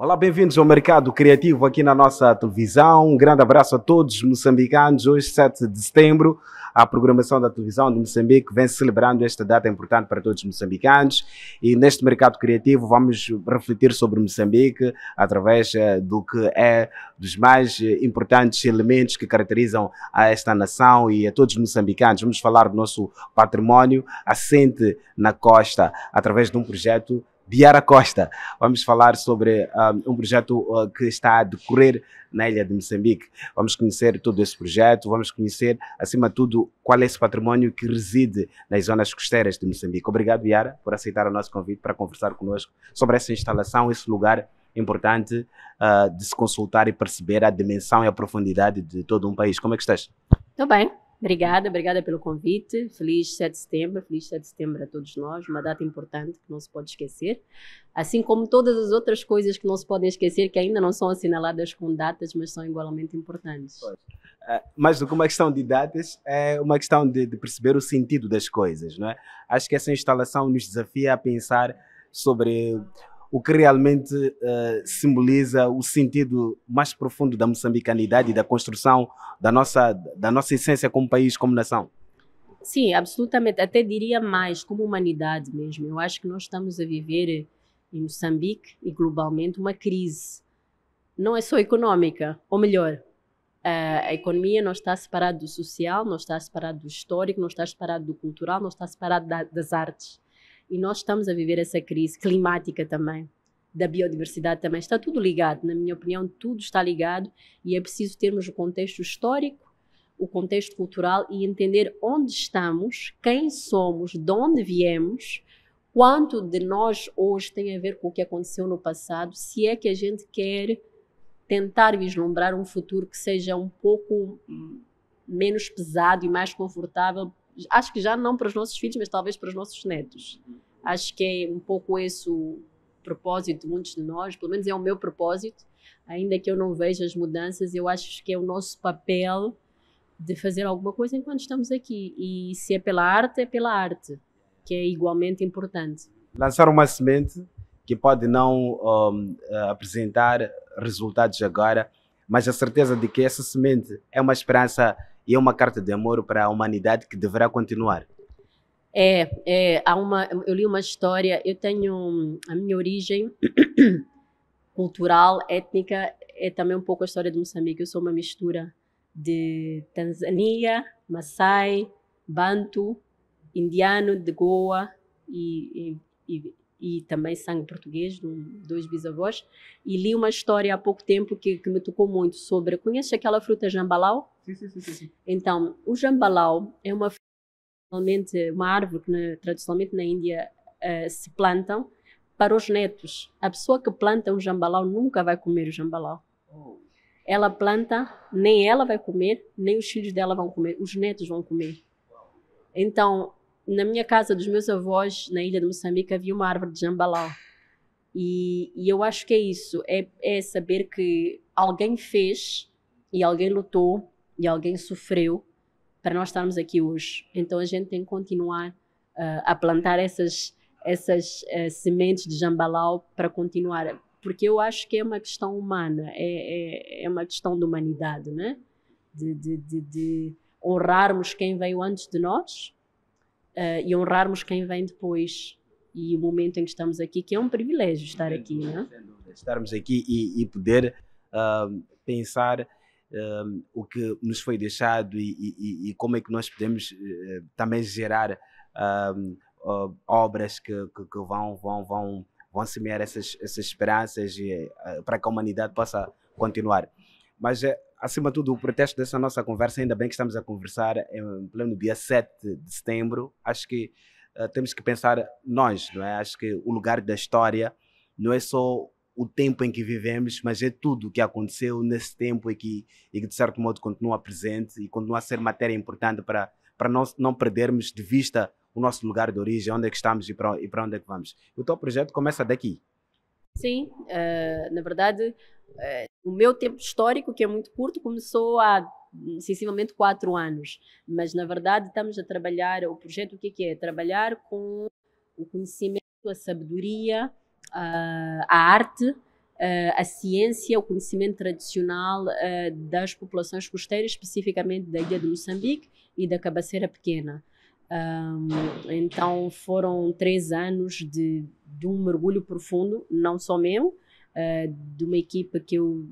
Olá, bem-vindos ao Mercado Criativo aqui na nossa televisão. Um grande abraço a todos os moçambicanos. Hoje, 7 de setembro, a programação da televisão de Moçambique vem celebrando esta data importante para todos os moçambicanos. E neste Mercado Criativo vamos refletir sobre Moçambique através eh, do que é dos mais eh, importantes elementos que caracterizam a esta nação e a todos os moçambicanos. Vamos falar do nosso património assente na costa através de um projeto Biara Costa. Vamos falar sobre um, ah, um projeto ah, que está a decorrer na ilha de Moçambique. Vamos conhecer todo esse projeto, vamos conhecer, acima de tudo, qual é esse património que reside nas zonas costeiras de Moçambique. Obrigado, Biara, por aceitar o nosso convite para conversar conosco sobre essa instalação, esse lugar importante uh, de se consultar e perceber a dimensão e a profundidade de todo um país. Como é que estás? Estou bem. Obrigada, obrigada pelo convite. Feliz 7 de setembro, feliz 7 de setembro a todos nós, uma data importante que não se pode esquecer. Assim como todas as outras coisas que não se podem esquecer, que ainda não são assinaladas com datas, mas são igualmente importantes. É, mais do que uma questão de datas, é uma questão de, de perceber o sentido das coisas, não é? Acho que essa instalação nos desafia a pensar sobre o que realmente uh, simboliza o sentido mais profundo da moçambicanidade e da construção da nossa, da nossa essência como país, como nação? Sim, absolutamente. Até diria mais, como humanidade mesmo. Eu acho que nós estamos a viver em Moçambique e globalmente uma crise. Não é só econômica, ou melhor, a economia não está separada do social, não está separada do histórico, não está separada do cultural, não está separada da, das artes. E nós estamos a viver essa crise climática também, da biodiversidade também. Está tudo ligado, na minha opinião, tudo está ligado e é preciso termos o contexto histórico, o contexto cultural e entender onde estamos, quem somos, de onde viemos, quanto de nós hoje tem a ver com o que aconteceu no passado, se é que a gente quer tentar vislumbrar um futuro que seja um pouco menos pesado e mais confortável, acho que já não para os nossos filhos, mas talvez para os nossos netos. Acho que é um pouco esse o propósito de muitos de nós, pelo menos é o meu propósito, ainda que eu não veja as mudanças, eu acho que é o nosso papel de fazer alguma coisa enquanto estamos aqui. E se é pela arte, é pela arte, que é igualmente importante. Lançar uma semente que pode não um, eh, apresentar resultados agora, mas a certeza de que essa semente é uma esperança e é uma carta de amor para a humanidade que deverá continuar. É, é, há uma, eu li uma história, eu tenho a minha origem cultural, étnica, é também um pouco a história de Moçambique. Eu sou uma mistura de Tanzânia, Maasai, Bantu, indiano de Goa e, e, e, e também sangue português, dois bisavós. E li uma história há pouco tempo que, que me tocou muito sobre. Conhece aquela fruta jambalau? Sim, sim, sim, sim. Então, o jambalau é uma Normalmente, uma árvore que tradicionalmente na Índia uh, se plantam para os netos. A pessoa que planta um jambalau nunca vai comer o jambalau. Oh. Ela planta, nem ela vai comer, nem os filhos dela vão comer, os netos vão comer. Então, na minha casa dos meus avós, na ilha de Moçambique, havia uma árvore de jambalau. E, e eu acho que é isso, é, é saber que alguém fez, e alguém lutou, e alguém sofreu, para nós estarmos aqui hoje. Então a gente tem que continuar uh, a plantar essas, essas uh, sementes de jambalau para continuar, porque eu acho que é uma questão humana, é, é, é uma questão de humanidade, né? De, de, de, de, honrarmos quem veio antes de nós uh, e honrarmos quem vem depois e o momento em que estamos aqui, que é um privilégio estar aqui, né? Estarmos aqui e, e poder uh, pensar um, o que nos foi deixado e, e, e como é que nós podemos uh, também gerar um, uh, obras que, que, que, vão, vão, vão, vão semear essas, essas esperanças e, uh, para que a humanidade possa continuar. Mas, acima de tudo, o protesto dessa nossa conversa, ainda bem que estamos a conversar em pleno dia 7 de setembro, acho que temos que pensar nós, não é? Acho que o lugar da história não é só o tempo em que vivemos, mas é tudo o que aconteceu nesse tempo e que, e que, de certo modo, continua presente e continua a ser matéria importante para, para nós não perdermos de vista o nosso lugar de origem, onde é que estamos e para, e para onde é que vamos. O teu projeto começa daqui. Sim, uh, na verdade, uh, o meu tempo histórico, que é muito curto, começou há sensivelmente quatro anos, mas na verdade estamos a trabalhar, o projeto o que é? é? Trabalhar com o conhecimento, a sabedoria, a arte, eh, a ciência, o conhecimento tradicional eh, das populações costeiras, especificamente da ilha de Moçambique e da Cabaceira Pequena. Um, então foram três anos de, de, um mergulho profundo, não só meu, uh, de uma equipa que eu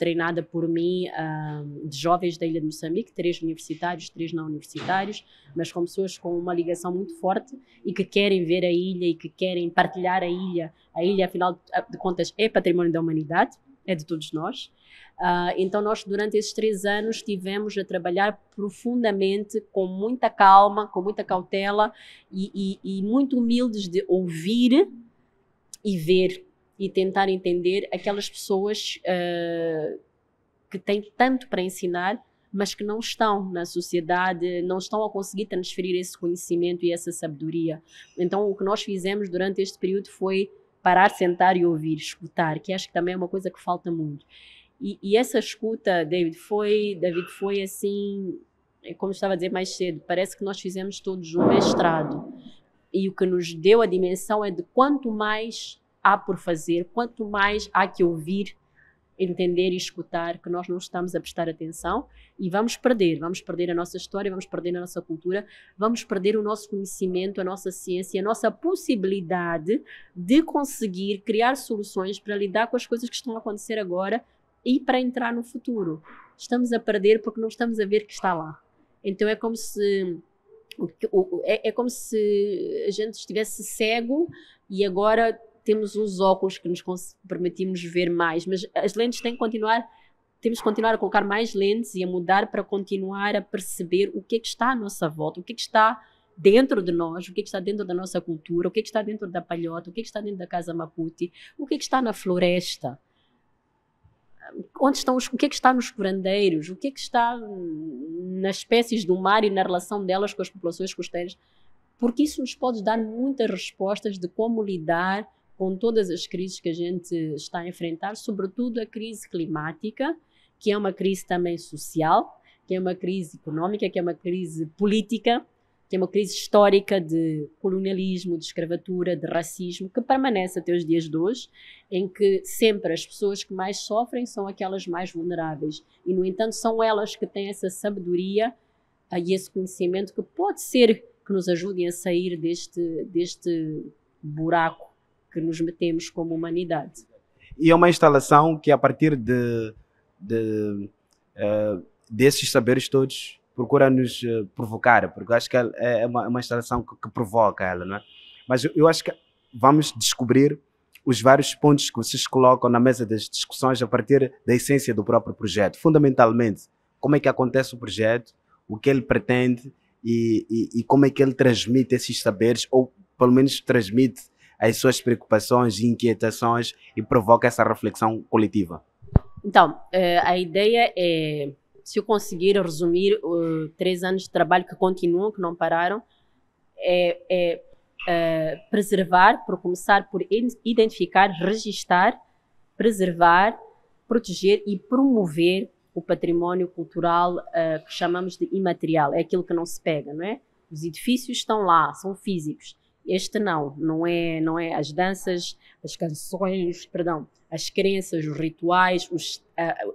treinada por mim ah, de jovens da Ilha de Moçambique, três universitários, três não universitários, mas com pessoas com uma ligação muito forte e que querem ver a ilha e que querem partilhar a ilha. A ilha, afinal de contas, é património da humanidade, é de todos nós. Uh, então, nós, durante esses três anos, estivemos a trabalhar profundamente, com muita calma, com muita cautela e, e, e muito humildes de ouvir e ver e tentar entender aquelas pessoas uh, que têm tanto para ensinar, mas que não estão na sociedade, não estão a conseguir transferir esse conhecimento e essa sabedoria. Então, o que nós fizemos durante este período foi parar, sentar e ouvir, escutar, que acho que também é uma coisa que falta muito. E, e essa escuta, David, foi, David, foi assim, é como estava a dizer mais cedo, parece que nós fizemos todos um mestrado. E o que nos deu a dimensão é de quanto mais há por fazer, quanto mais há que ouvir, entender e escutar que nós não estamos a prestar atenção e vamos perder, vamos perder a nossa história, vamos perder a nossa cultura, vamos perder o nosso conhecimento, a nossa ciência, a nossa possibilidade de conseguir criar soluções para lidar com as coisas que estão a acontecer agora e para entrar no futuro. Estamos a perder porque não estamos a ver que está lá. Então é como se é, é como se a gente estivesse cego e agora temos os óculos que nos permitimos ver mais, mas as lentes têm que continuar, temos que continuar a colocar mais lentes e a mudar para continuar a perceber o que é que está à nossa volta, o que é que está dentro de nós, o que, é que está dentro da nossa cultura, o que, é que está dentro da palhota, o que, é que está dentro da casa Maputi, o que, é que está na floresta, onde estão os, o que, é que está nos curandeiros, o que é que está nas espécies do mar e na relação delas com as populações costeiras, porque isso nos pode dar muitas respostas de como lidar com todas as crises que a gente está a enfrentar, sobretudo a crise climática, que é uma crise também social, que é uma crise econômica, que é uma crise política, que é uma crise histórica de colonialismo, de escravatura, de racismo, que permanece até os dias de hoje, em que sempre as pessoas que mais sofrem são aquelas mais vulneráveis. E, no entanto, são elas que têm essa sabedoria e esse conhecimento que pode ser que nos ajudem a sair deste, deste buraco que nos metemos como humanidade. E é uma instalação que, a partir de, de uh, desses saberes todos, procura nos eh, provocar, porque eu acho que é, é uma, é uma instalação que, que, provoca ela, não é? Mas eu, eu acho que vamos descobrir os vários pontos que vocês colocam na mesa das discussões a partir da essência do próprio projeto. Fundamentalmente, como é que acontece o projeto, o que ele pretende e, e, e como é que ele transmite esses saberes, ou pelo menos transmite as suas preocupações e inquietações e provoca essa reflexão coletiva? Então, eh, a ideia é, se eu conseguir resumir três anos de trabalho que continuam, que não pararam, é, é, eh, preservar, por começar por identificar, registar, preservar, proteger e promover o património cultural uh, que chamamos de imaterial, é aquilo que não se pega, não é? Os edifícios estão lá, são físicos, este não, não é, não é as danças, as canções, perdão, as crenças, os rituais, os,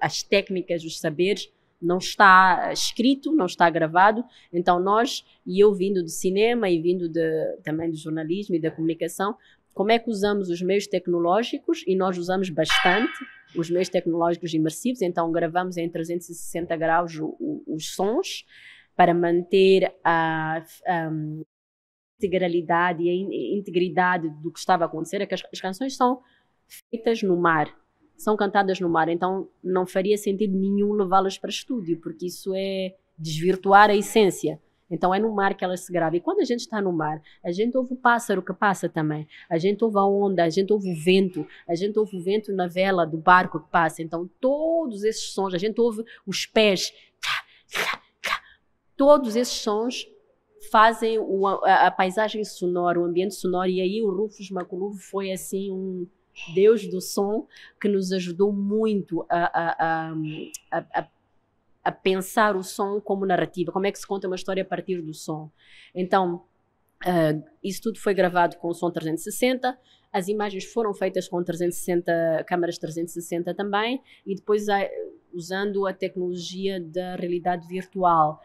as técnicas, os saberes não está escrito, não está gravado. Então nós e eu vindo do cinema e vindo de, também do jornalismo e da comunicação, como é que usamos os meios tecnológicos e nós usamos bastante os meios tecnológicos imersivos, então gravamos em 360 graus o, o, os sons para manter a, a, integralidade e integridade do que estava a acontecer é que as, as canções são feitas no mar, são cantadas no mar, então não faria sentido nenhum levá-las para estúdio, porque isso é desvirtuar a essência. Então é no mar que elas se gravam. E quando a gente está no mar, a gente ouve o pássaro que passa também, a gente ouve a onda, a gente ouve o vento, a gente ouve o vento na vela do barco que passa. Então todos esses sons, a gente ouve os pés, todos esses sons fazem o, a, a, paisagem sonora, o ambiente sonoro, e aí o Rufus Maculuf foi assim um deus do som que nos ajudou muito a, a, a, a pensar o som como narrativa, como é que se conta uma história a partir do som. Então, Uh, isso tudo foi gravado com o som 360. As imagens foram feitas com 360 câmaras 360 também e depois usando a tecnologia da realidade virtual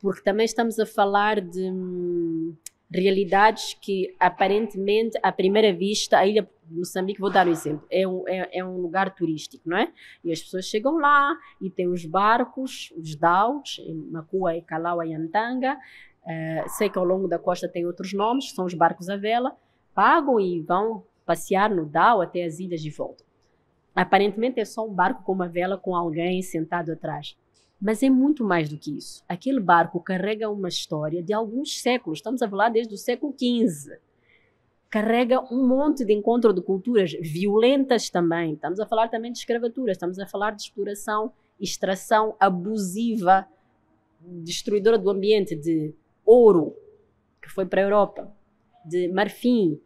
porque também estamos a falar de hum, realidades que aparentemente, à primeira vista, a ilha de Moçambique, vou dar um exemplo, é um, é, é um lugar turístico, não é? E as pessoas chegam lá e tem os barcos, os daus, Macua, Calau e Antanga, uh, sei que ao longo da costa tem outros nomes, são os barcos à vela, pagam e vão passear no dau até as ilhas de volta. Aparentemente é só um barco com uma vela com alguém sentado atrás. Mas é muito mais do que isso. Aquele barco carrega uma história de alguns séculos, estamos a falar desde o século XV. Carrega um monte de encontro de culturas violentas também. Estamos a falar também de escravatura, estamos a falar de exploração, extração abusiva, destruidora do ambiente, de ouro, que foi para a Europa, de marfim,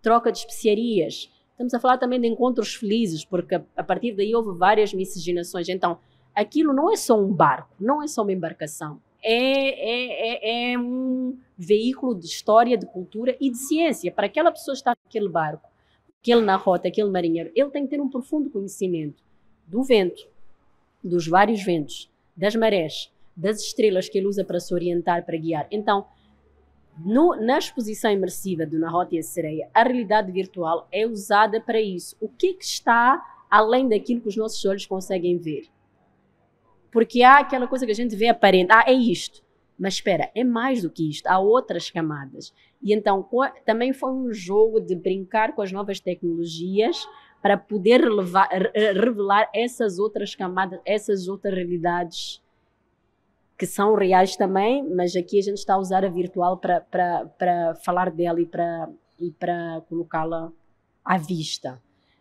troca de especiarias. Estamos a falar também de encontros felizes, porque a partir daí houve várias miscigenações. Então, aquilo não é só um barco, não é só uma embarcação. É, é, é, é um veículo de história, de cultura e de ciência. Para aquela pessoa estar naquele barco, aquele na rota, aquele marinheiro, ele tem que ter um profundo conhecimento do vento, dos vários ventos, das marés, das estrelas que ele usa para se orientar, para guiar. Então, no, na exposição imersiva do Narrota e a Sereia, a realidade virtual é usada para isso. O que, é que está além daquilo que os nossos olhos conseguem ver? Porque há aquela coisa que a gente vê aparente, ah, é isto. Mas espera, é mais do que isto, há outras camadas. E então também foi um jogo de brincar com as novas tecnologias para poder revelar essas outras camadas, essas outras realidades que são reais também, mas aqui a gente está a usar a virtual para, para, para falar dela e para, e para colocá-la à vista.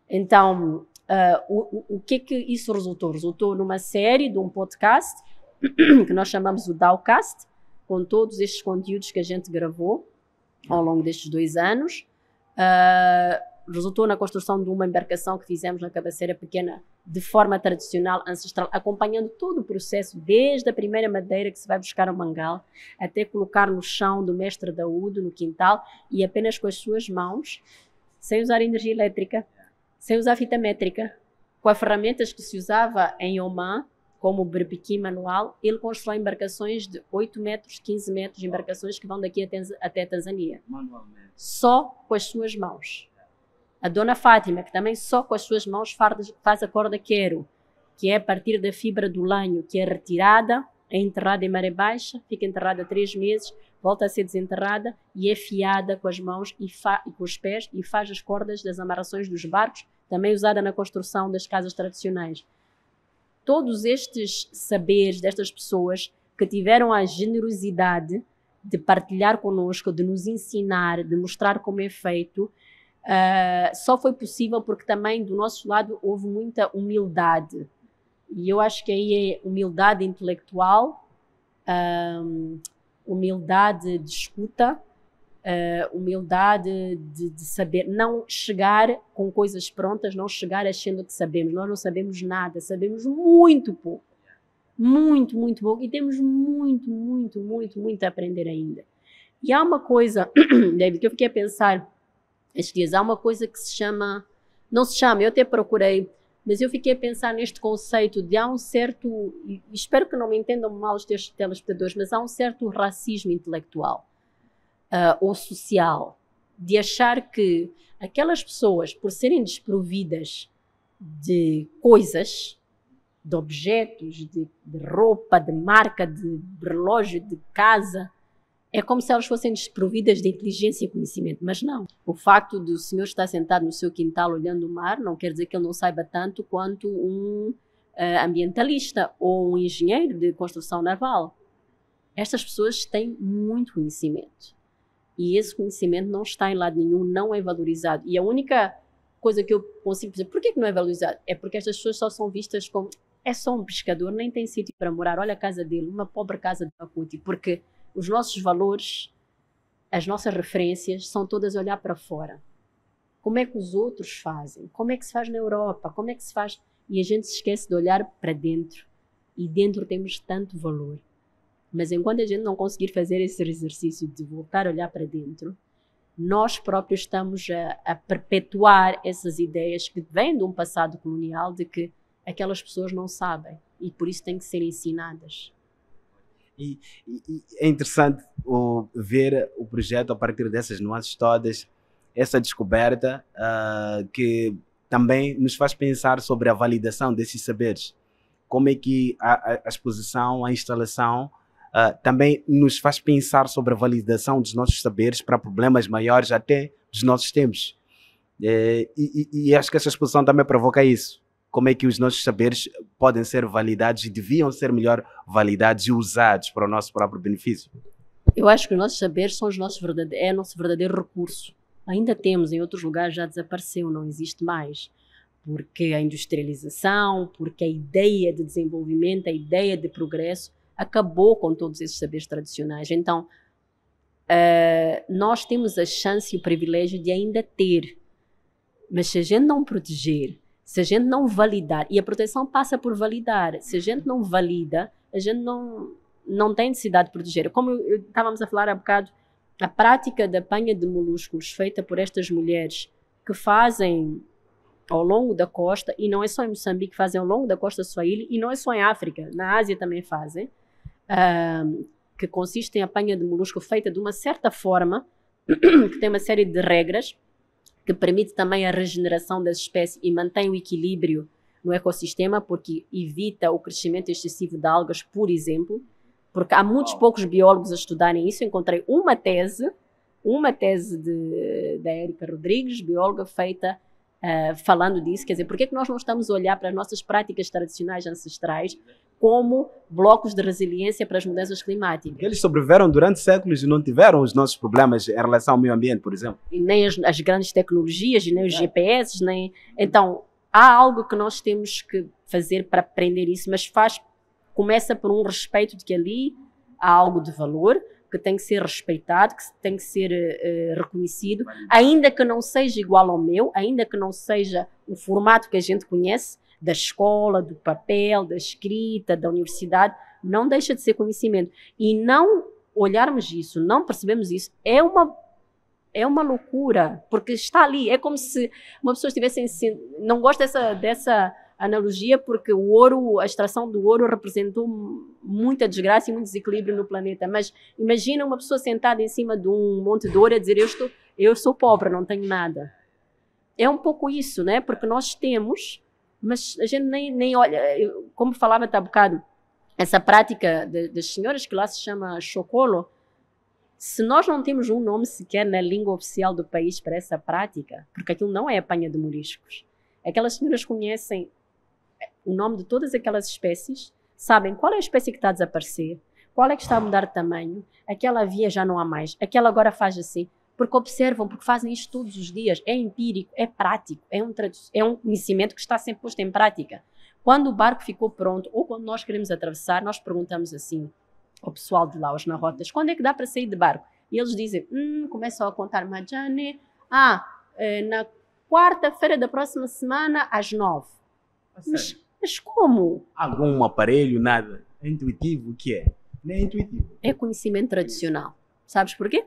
Então, Uh, o, o que é que isso resultou? Resultou numa série de um podcast que nós chamamos o Dowcast, com todos estes conteúdos que a gente gravou ao longo destes dois anos. Uh, resultou na construção de uma embarcação que fizemos na cabeceira pequena de forma tradicional, ancestral, acompanhando todo o processo, desde a primeira madeira que se vai buscar ao mangal, até colocar no chão do mestre Daúdo, no quintal, e apenas com as suas mãos, sem usar energia elétrica, sem usar fita métrica. Com as ferramentas que se usava em Oman, como o berbiqui manual, ele constrói embarcações de 8 metros, 15 metros, embarcações que vão daqui até Tanzânia. Manualmente. Só com as suas mãos. A dona Fátima, que também só com as suas mãos faz a corda quero, que é a partir da fibra do lanho, que é retirada é enterrada em maré baixa, fica enterrada três meses, volta a ser desenterrada e é fiada com as mãos e, e com os pés e faz as cordas das amarrações dos barcos, também usada na construção das casas tradicionais. Todos estes saberes destas pessoas que tiveram a generosidade de partilhar conosco, de nos ensinar, de mostrar como é feito, uh, só foi possível porque também do nosso lado houve muita humildade e eu acho que aí é humildade intelectual, humildade de escuta, ah, humildade de, de, saber, não chegar com coisas prontas, não chegar achando que sabemos. Nós não sabemos nada, sabemos muito pouco. Muito, muito pouco. E temos muito, muito, muito, muito a aprender ainda. E há uma coisa, David, que eu fiquei a pensar estes dias, há uma coisa que se chama, não se chama, eu até procurei mas eu fiquei a pensar neste conceito de há um certo, espero que não me entendam mal os teus telespectadores, mas há um certo racismo intelectual uh, ou social de achar que aquelas pessoas, por serem desprovidas de coisas, de objetos, de, de roupa, de marca, de relógio, de casa, é como se elas fossem desprovidas de inteligência e conhecimento, mas não. O facto do senhor estar sentado no seu quintal olhando o mar não quer dizer que ele não saiba tanto quanto um uh, ambientalista ou um engenheiro de construção naval. Estas pessoas têm muito conhecimento e esse conhecimento não está em lado nenhum, não é valorizado. E a única coisa que eu consigo dizer, por que não é valorizado? É porque estas pessoas só são vistas como é só um pescador, nem tem sítio para morar, olha a casa dele, uma pobre casa de Maputi, porque os nossos valores, as nossas referências são todas olhar para fora. Como é que os outros fazem? Como é que se faz na Europa? Como é que se faz? E a gente se esquece de olhar para dentro. E dentro temos tanto valor. Mas enquanto a gente não conseguir fazer esse exercício de voltar a olhar para dentro, nós próprios estamos a, a, perpetuar essas ideias que vêm de um passado colonial de que aquelas pessoas não sabem e por isso têm que ser ensinadas. E, e, é interessante o, ver o projeto a partir dessas nuances todas, essa descoberta uh, que também nos faz pensar sobre a validação desses saberes. Como é que a, a exposição, a instalação uh, também nos faz pensar sobre a validação dos nossos saberes para problemas maiores até dos nossos tempos. É, e, e, e acho que essa exposição também provoca isso como é que os nossos saberes podem ser validados e deviam ser melhor validados e usados para o nosso próprio benefício? Eu acho que os nossos saberes são os nossos verdadeiros, é nosso verdadeiro recurso. Ainda temos, em outros lugares já desapareceu, não existe mais. Porque a industrialização, porque a ideia de desenvolvimento, a ideia de progresso acabou com todos esses saberes tradicionais. Então, uh, nós temos a chance e o privilégio de ainda ter. Mas se a gente não proteger, se a gente não validar, e a proteção passa por validar, se a gente não valida, a gente não, não tem necessidade de proteger. Como eu, eu, estávamos a falar há bocado, a prática da apanha de moluscos feita por estas mulheres que fazem ao longo da costa, e não é só em Moçambique, fazem ao longo da costa sua ilha e não é só em África, na Ásia também fazem, uh, que consiste em apanha de molusco feita de uma certa forma, que tem uma série de regras, que permite também a regeneração das espécies e mantém o equilíbrio no ecossistema, porque evita o crescimento excessivo de algas, por exemplo, porque há muitos poucos biólogos a estudarem isso. Eu encontrei uma tese, uma tese da Érica Rodrigues, bióloga, feita uh, falando disso, quer dizer, por que, é que nós não estamos a olhar para as nossas práticas tradicionais ancestrais como blocos de resiliência para as mudanças climáticas. Eles sobreviveram durante séculos e não tiveram os nossos problemas em relação ao meio ambiente, por exemplo. E nem as, as grandes tecnologias, nem os é. GPS, nem... Então, há algo que nós temos que fazer para aprender isso, mas faz começa por um respeito de que ali há algo de valor, que tem que ser respeitado, que tem que ser uh, reconhecido, ainda que não seja igual ao meu, ainda que não seja o formato que a gente conhece, da escola, do papel, da escrita, da universidade, não deixa de ser conhecimento. E não olharmos isso, não percebemos isso, é uma é uma loucura, porque está ali, é como se uma pessoa estivesse não gosta dessa dessa analogia porque o ouro, a extração do ouro representou muita desgraça e muito desequilíbrio no planeta. Mas imagina uma pessoa sentada em cima de um monte de ouro a dizer eu estou, eu sou pobre, não tenho nada. É um pouco isso, né? Porque nós temos, mas a gente nem, nem olha. Como falava há bocado, essa prática das senhoras que lá se chama chocolo, se nós não temos um nome sequer na língua oficial do país para essa prática, porque aquilo não é apanha de moriscos, aquelas senhoras conhecem o nome de todas aquelas espécies, sabem qual é a espécie que está a desaparecer, qual é que está a mudar de tamanho, aquela via já não há mais, aquela agora faz assim, porque observam, porque fazem isto todos os dias, é empírico, é prático, é um, é um conhecimento que está sempre posto em prática. Quando o barco ficou pronto, ou quando nós queremos atravessar, nós perguntamos assim ao pessoal de lá, os Rotas, quando é que dá para sair de barco? E eles dizem, hum, começam a contar Majane, ah, eh, na quarta-feira da próxima semana, às nove. Mas mas como? Algum aparelho, nada. É intuitivo, o que é? Não é intuitivo. É conhecimento tradicional. Sabes porquê?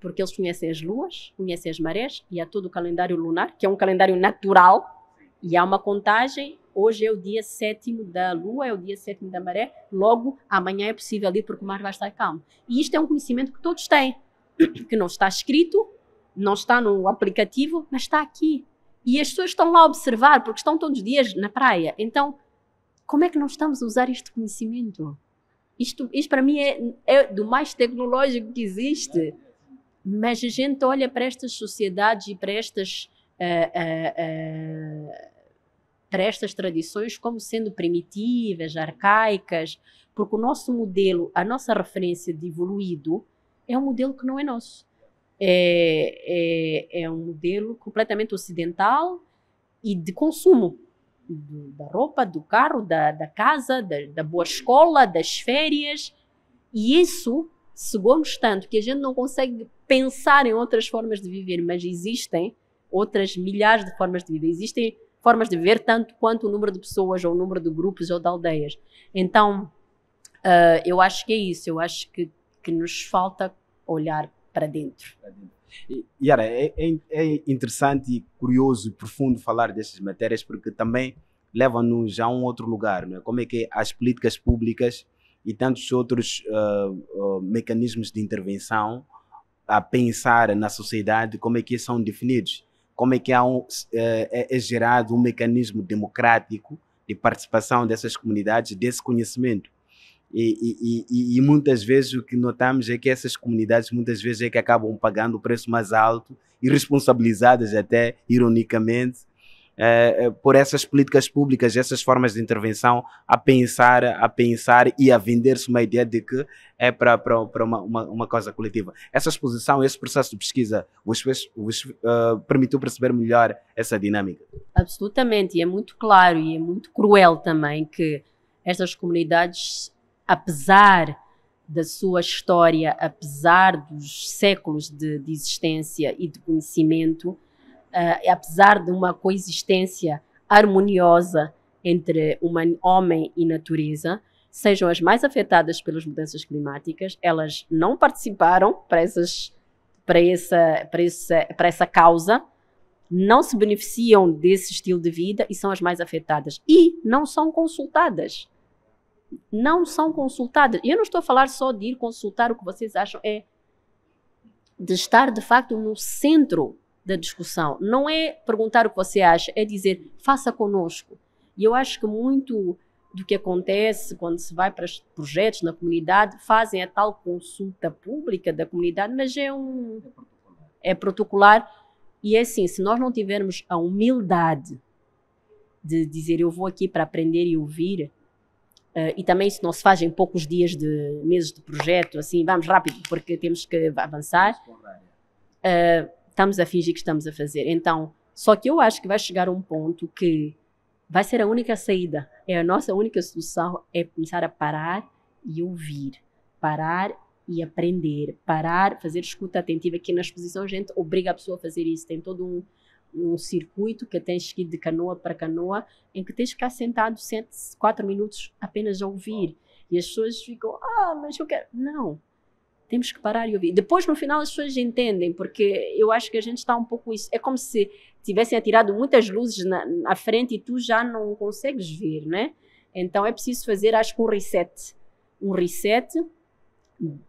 Porque eles conhecem as luas, conhecem as marés e há todo o calendário lunar, que é um calendário natural, e há uma contagem. Hoje é o dia sétimo da lua, é o dia sétimo da maré, logo amanhã é possível ir porque o mar vai estar calmo. E isto é um conhecimento que todos têm, que não está escrito, não está no aplicativo, mas está aqui, e as pessoas estão lá a observar, porque estão todos os dias na praia. Então, como é que nós estamos a usar este conhecimento? Isto, isto para mim é, é do mais tecnológico que existe. Mas a gente olha para estas sociedades e para estas, uh, uh, uh, para estas tradições como sendo primitivas, arcaicas, porque o nosso modelo, a nossa referência de evoluído, é um modelo que não é nosso é, é, é um modelo completamente ocidental e de consumo do, da roupa, do carro, da, da casa, da, da boa escola, das férias. E isso segundo nos tanto que a gente não consegue pensar em outras formas de viver, mas existem outras milhares de formas de viver. Existem formas de viver tanto quanto o número de pessoas, ou o número de grupos, ou de aldeias. Então, uh, eu acho que é isso. Eu acho que, que nos falta olhar para dentro. Yara, é, é, é interessante, curioso e profundo falar destas matérias, porque também levam nos a um outro lugar, é? como é que é as políticas públicas e tantos outros uh, uh, mecanismos de intervenção a pensar na sociedade, como é que são definidos, como é que um, uh, é, é gerado um mecanismo democrático de participação dessas comunidades, desse conhecimento e, e, e, e, muitas vezes o que notamos é que essas comunidades muitas vezes é que acabam pagando o preço mais alto e responsabilizadas até ironicamente eh, eh, por essas políticas públicas, essas formas de intervenção a pensar, a pensar e a vender-se uma ideia de que é para uma, uma, uma coisa coletiva. Essa exposição, esse processo de pesquisa vos, vos uh, permitiu perceber melhor essa dinâmica? Absolutamente, e é muito claro e é muito cruel também que estas comunidades apesar da sua história, apesar dos séculos de, de existência e de conhecimento, uh, apesar de uma coexistência harmoniosa entre uma, homem e natureza, sejam as mais afetadas pelas mudanças climáticas, elas não participaram para, essas, para, essa, para, essa, para essa causa, não se beneficiam desse estilo de vida e são as mais afetadas. E não são consultadas não são consultadas. Eu não estou a falar só de ir consultar o que vocês acham, é de estar de facto no centro da discussão. Não é perguntar o que você acha, é dizer faça conosco. E eu acho que muito do que acontece quando se vai para projetos na comunidade fazem a tal consulta pública da comunidade, mas é um é protocolar e é assim, se nós não tivermos a humildade de dizer eu vou aqui para aprender e ouvir, Uh, e também isso não se faz em poucos dias de meses de projeto, assim, vamos rápido porque temos que avançar. Uh, estamos a fingir que estamos a fazer. Então, só que eu acho que vai chegar um ponto que vai ser a única saída, é a nossa única solução é começar a parar e ouvir, parar e aprender, parar, fazer escuta atentiva, que na exposição a gente obriga a pessoa a fazer isso, tem todo um um circuito que tens que ir de canoa para canoa, em que tens que ficar sentado cento quatro minutos apenas a ouvir. E as pessoas ficam, ah, mas eu quero. Não. Temos que parar e ouvir. Depois, no final, as pessoas entendem, porque eu acho que a gente está um pouco isso. É como se tivessem atirado muitas luzes na, na frente e tu já não consegues ver, né? Então é preciso fazer, acho que um reset. Um reset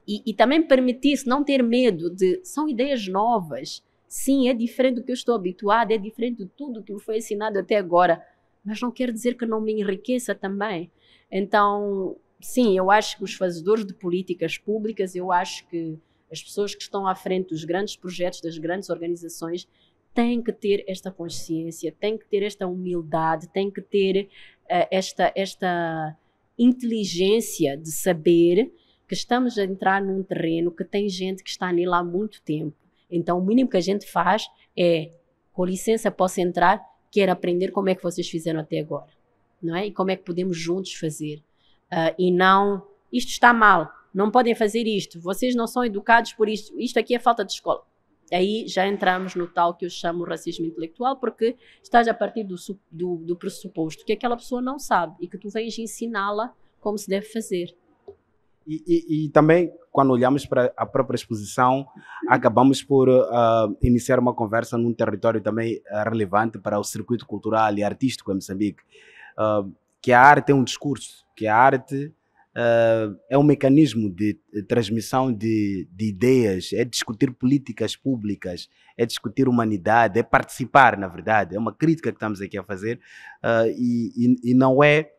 e, e também permitir-se não ter medo de. São ideias novas Sim, é diferente do que eu estou habituada, é diferente de tudo que me foi ensinado até agora, mas não quer dizer que não me enriqueça também. Então, sim, eu acho que os fazedores de políticas públicas, eu acho que as pessoas que estão à frente dos grandes projetos, das grandes organizações, têm que ter esta consciência, têm que ter esta humildade, têm que ter uh, esta, esta inteligência de saber que estamos a entrar num terreno que tem gente que está nele há muito tempo então, o mínimo que a gente faz é, com licença, posso entrar, quero aprender como é que vocês fizeram até agora, não é? E como é que podemos juntos fazer. Uh, e não, isto está mal, não podem fazer isto, vocês não são educados por isto, isto aqui é falta de escola. Aí já entramos no tal que eu chamo racismo intelectual, porque estás a partir do, do, do pressuposto que aquela pessoa não sabe e que tu vens ensiná-la como se deve fazer. E, e, e também quando olhamos para a própria exposição, acabamos por uh, iniciar uma conversa num território também ah, relevante para o circuito cultural e artístico em Moçambique, uh, que a arte é um discurso, que a arte uh, é um mecanismo de transmissão de, de ideias, é discutir políticas públicas, é discutir humanidade, é participar, na verdade, é uma crítica que estamos aqui a fazer e, e, e não é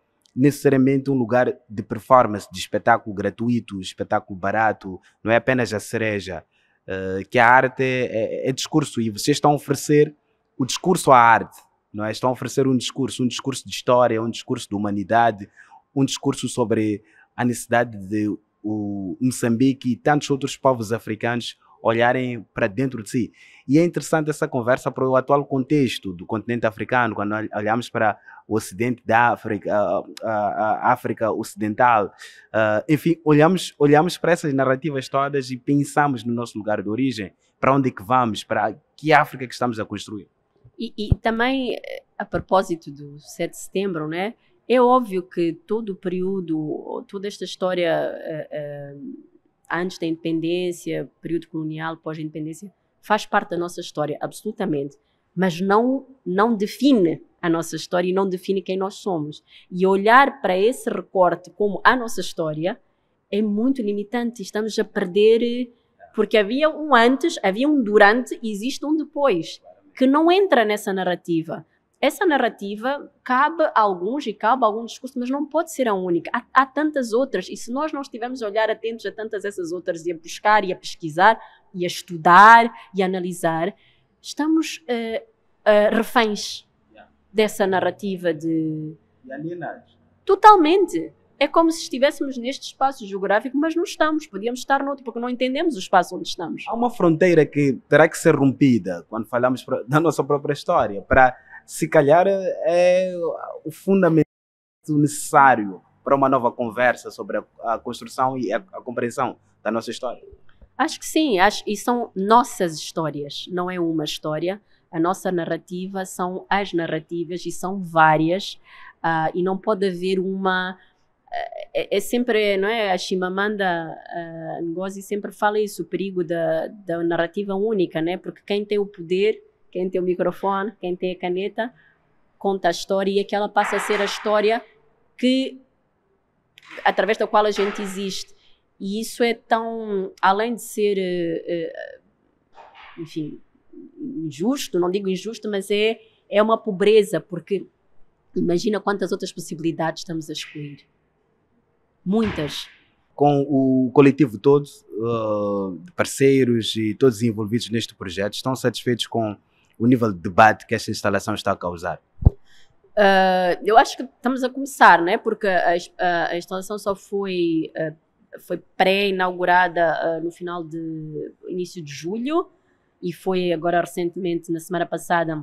necessariamente um lugar de performance, de espetáculo gratuito, espetáculo barato, não é apenas a cereja. Uh, que a arte é, é, é, discurso e vocês estão a oferecer o discurso à arte, não é? Estão a oferecer um discurso, um discurso de história, um discurso de humanidade, um discurso sobre a necessidade de o Moçambique e tantos outros povos africanos olharem para dentro de si. E é interessante essa conversa para o atual contexto do continente africano, quando olhamos para o ocidente da África, a, ah, ah, ah, África ocidental, enfim, olhamos, olhamos para essas narrativas todas e pensamos no nosso lugar de origem, para onde é que vamos, para que África que estamos a construir. E, e também, eh, a propósito do 7 de setembro, né? É óbvio que todo o período, toda esta história uh, uh, antes da independência, período colonial, pós-independência, faz parte da nossa história, absolutamente. Mas não, não define a nossa história e não define quem nós somos. E olhar para esse recorte como a nossa história é muito limitante. Estamos a perder. Porque havia um antes, havia um durante e existe um depois, que não entra nessa narrativa essa narrativa cabe a alguns e cabe a algum discurso, mas não pode ser a única. Há, há tantas outras, e se nós não estivermos a olhar atentos a tantas essas outras e a buscar e a pesquisar e a estudar e a analisar, estamos uh, uh, reféns dessa narrativa de. Totalmente. É como se estivéssemos neste espaço geográfico, mas não estamos. Podíamos estar noutro, porque não entendemos o espaço onde estamos. Há uma fronteira que terá que ser rompida quando falamos da nossa própria história, para se calhar é o fundamento necessário para uma nova conversa sobre a, a construção e a, a, compreensão da nossa história. Acho que sim, acho, e são nossas histórias, não é uma história. A nossa narrativa são as narrativas e são várias, uh, e não pode haver uma. Eh, é, é, sempre, não é? A Chimamanda uh, Ngozi sempre fala isso, o perigo da, da narrativa única, né? Porque quem tem o poder quem tem o microfone, quem tem a caneta, conta a história e aquela passa a ser a história que através da qual a gente existe. E isso é tão, além de ser, eh, eh, enfim, injusto, não digo injusto, mas é, é uma pobreza, porque imagina quantas outras possibilidades estamos a excluir. Muitas. Com o coletivo todo, uh, ah, parceiros e todos envolvidos neste projeto, estão satisfeitos com o nível de debate que esta instalação está a causar? Uh, eu acho que estamos a começar, né? Porque a, a, a instalação só foi, uh, foi pré-inaugurada uh, no final de início de julho e foi agora recentemente, na semana passada,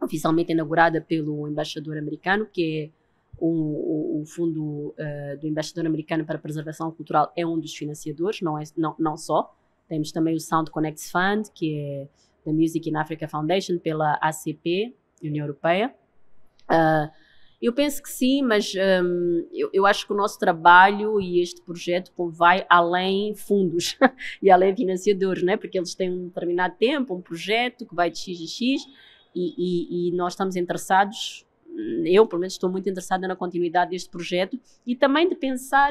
oficialmente inaugurada pelo embaixador americano, que é o, o, o fundo do embaixador americano para a preservação cultural é um dos financiadores, não é não, não só. Temos também o Sound Connects Fund, que é da Music in Africa Foundation pela ACP, União Europeia. Uh, eu penso que sim, mas um, eu, eu, acho que o nosso trabalho e este projeto vai além fundos e além financiadores, né? porque eles têm um determinado tempo, um projeto que vai de X em X e, e, e nós estamos interessados, eu pelo menos estou muito interessada na continuidade deste projeto e também de pensar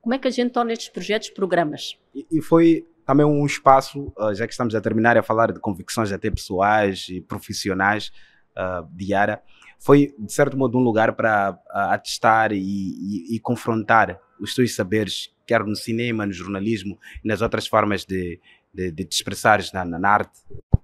como é que a gente torna estes projetos programas. E, e foi também um espaço, uh, já que estamos a terminar a falar de convicções até pessoais e profissionais uh, ah, diária, foi de certo modo um lugar para uh, atestar e, e, e, confrontar os teus saberes, quer no cinema, no jornalismo e nas outras formas de, de, de te expressares na, na, arte.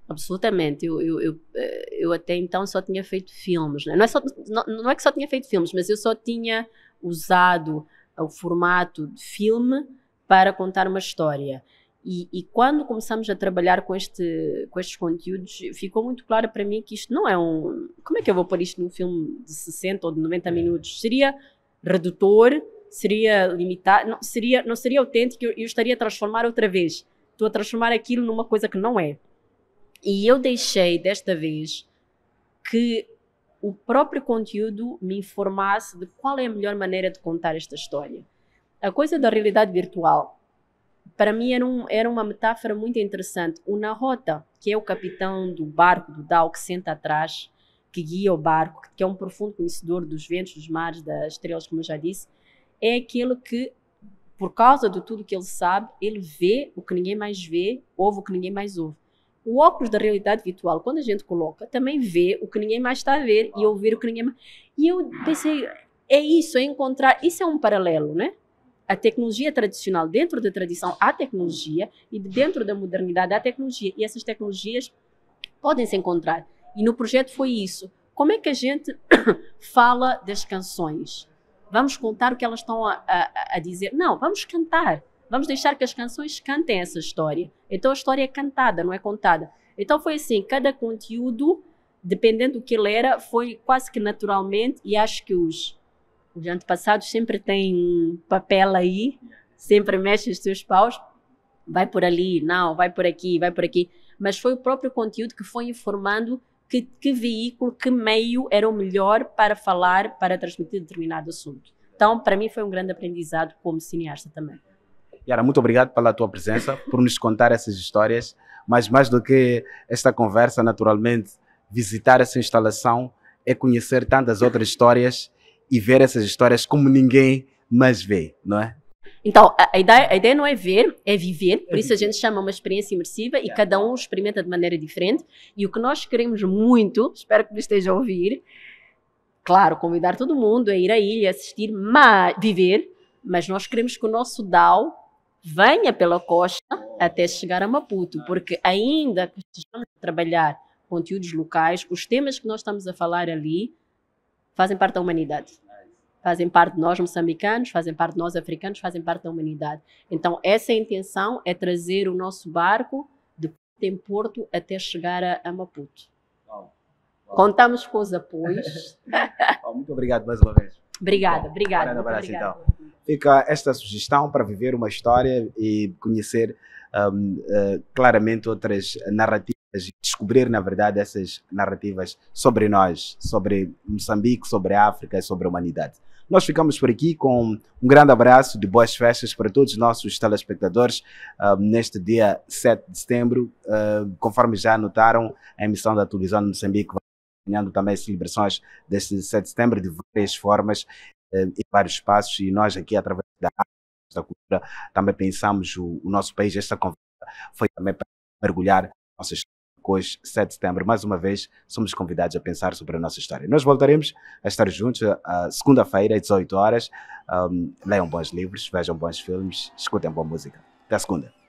Absolutamente, eu, eu, eu, eh, eu, até então só tinha feito filmes, né? não, é só, não, não é que só tinha feito filmes, mas eu só tinha usado o formato de filme para contar uma história. E, e, quando começamos a trabalhar com, este, com estes conteúdos, ficou muito claro para mim que isto não é um. Como é que eu vou pôr isto num filme de 60 ou de 90 é. minutos? Seria redutor, seria limitado, não seria, não seria autêntico, e eu estaria a transformar outra vez. Estou a transformar aquilo numa coisa que não é. E eu deixei desta vez que o próprio conteúdo me informasse de qual é a melhor maneira de contar esta história. A coisa da realidade virtual para mim era, um, era uma metáfora muito interessante. O Narota, que é o capitão do barco do Dal que senta atrás, que guia o barco, que é um profundo conhecedor dos ventos, dos mares, das estrelas, como eu já disse, é aquele que, por causa de tudo que ele sabe, ele vê o que ninguém mais vê, ouve o que ninguém mais ouve. O óculos da realidade virtual, quando a gente coloca, também vê o que ninguém mais está a ver e ouvir o que ninguém mais. E eu pensei, é isso, é encontrar. Isso é um paralelo, né? a tecnologia tradicional, dentro da tradição há tecnologia e dentro da modernidade há tecnologia e essas tecnologias podem se encontrar. E no projeto foi isso. Como é que a gente fala das canções? Vamos contar o que elas estão a, a, a dizer? Não, vamos cantar. Vamos deixar que as canções cantem essa história. Então a história é cantada, não é contada. Então foi assim, cada conteúdo, dependendo do que ele era, foi quase que naturalmente e acho que os os antepassados sempre têm um papel aí, sempre mexe os seus paus, vai por ali, não, vai por aqui, vai por aqui. Mas foi o próprio conteúdo que foi informando que, que veículo, que meio era o melhor para falar, para transmitir determinado assunto. Então, para mim, foi um grande aprendizado como cineasta também. Yara, muito obrigado pela tua presença, por nos contar essas histórias, mas mais do que esta conversa, naturalmente, visitar essa instalação é conhecer tantas outras histórias e ver essas histórias como ninguém mais vê, não é? Então, a, ideia, a ideia não é ver, é viver. Por é isso a gente chama uma experiência imersiva e cada um experimenta de maneira diferente. E o que nós queremos muito, espero que me esteja a ouvir, claro, convidar todo mundo a ir à ilha, assistir, mas, viver, mas nós queremos que o nosso DAO venha pela costa até chegar a Maputo, porque ainda que estejamos a trabalhar conteúdos locais, os temas que nós estamos a falar ali fazem parte da humanidade. Fazem parte de nós moçambicanos, fazem parte de nós africanos, fazem parte da humanidade. Então, essa é intenção é trazer o nosso barco de porto em porto até chegar a, a Maputo. Contamos com os apoios. muito obrigado mais uma vez. Obrigada, obrigada. Um abraço, obrigada. então. Fica esta sugestão para viver uma história e conhecer um, uh, claramente outras narrativas descobrir, na verdade, essas narrativas sobre nós, sobre Moçambique, sobre a África e sobre a humanidade. Nós ficamos por aqui com um grande abraço de boas festas para todos os nossos telespectadores uh, neste dia 7 de setembro. Uh, conforme já notaram, a emissão da televisão de Moçambique vai acompanhando também as celebrações deste 7 de setembro de várias formas uh, vários espaços e nós aqui, através da, da cultura, também pensamos o, o nosso país. Esta conversa foi também para mergulhar nossas hoje, 7 de setembro, mais uma vez, somos convidados a pensar sobre a nossa história. Nós voltaremos a estar juntos a eh, segunda-feira, às 18 horas. Um, leiam bons livros, vejam bons filmes, escutem boa música. Até segunda.